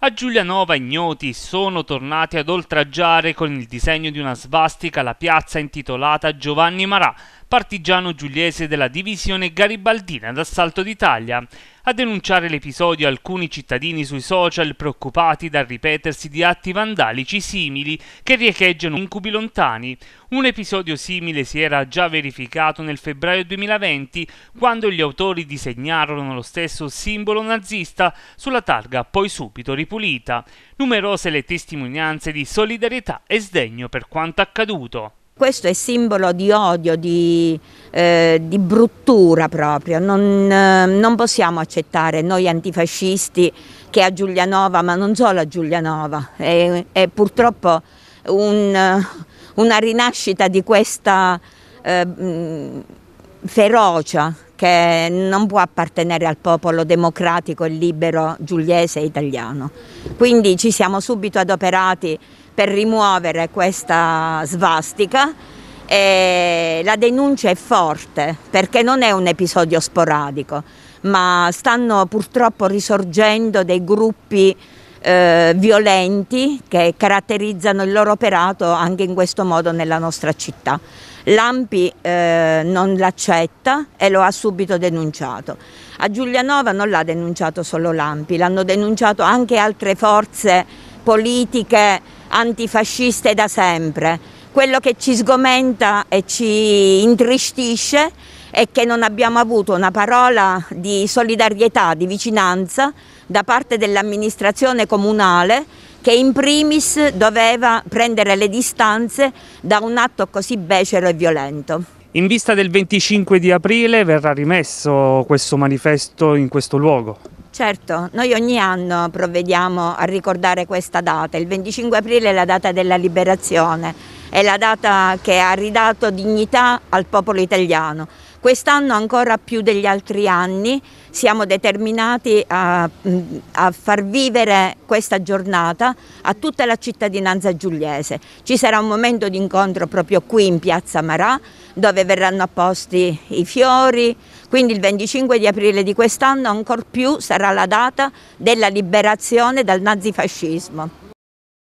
A Giulianova ignoti sono tornati ad oltraggiare con il disegno di una svastica la piazza intitolata Giovanni Marà, partigiano giuliese della divisione garibaldina d'assalto d'Italia. A denunciare l'episodio alcuni cittadini sui social preoccupati dal ripetersi di atti vandalici simili che riecheggiano incubi lontani. Un episodio simile si era già verificato nel febbraio 2020 quando gli autori disegnarono lo stesso simbolo nazista sulla targa poi subito ripulita. Numerose le testimonianze di solidarietà e sdegno per quanto accaduto. Questo è simbolo di odio, di, eh, di bruttura proprio, non, eh, non, possiamo accettare noi antifascisti che a Giulianova, ma non solo a Giulianova, è, è purtroppo un, eh, una rinascita di questa eh, mm, ferocia che non può appartenere al popolo democratico e libero giuliese e italiano. Quindi ci siamo subito adoperati per rimuovere questa svastica e la denuncia è forte perché non è un episodio sporadico ma stanno purtroppo risorgendo dei gruppi eh, violenti che caratterizzano il loro operato anche in questo modo nella nostra città. L'Ampi eh, non l'accetta e lo ha subito denunciato. A Giulianova non l'ha denunciato solo l'Ampi, l'hanno denunciato anche altre forze politiche antifasciste da sempre. Quello che ci sgomenta e ci intristisce è che non abbiamo avuto una parola di solidarietà, di vicinanza da parte dell'amministrazione comunale che in primis doveva prendere le distanze da un atto così becero e violento. In vista del 25 di aprile verrà rimesso questo manifesto in questo luogo? Certo, noi ogni anno provvediamo a ricordare questa data, il 25 aprile è la data della liberazione, è la data che ha ridato dignità al popolo italiano. Quest'anno ancora più degli altri anni siamo determinati a, mm, a, far vivere questa giornata a tutta la cittadinanza giuliese. Ci sarà un momento di incontro proprio qui in Piazza Marà dove verranno apposti i fiori, quindi il 25 di aprile di quest'anno ancor più sarà la data della liberazione dal nazifascismo.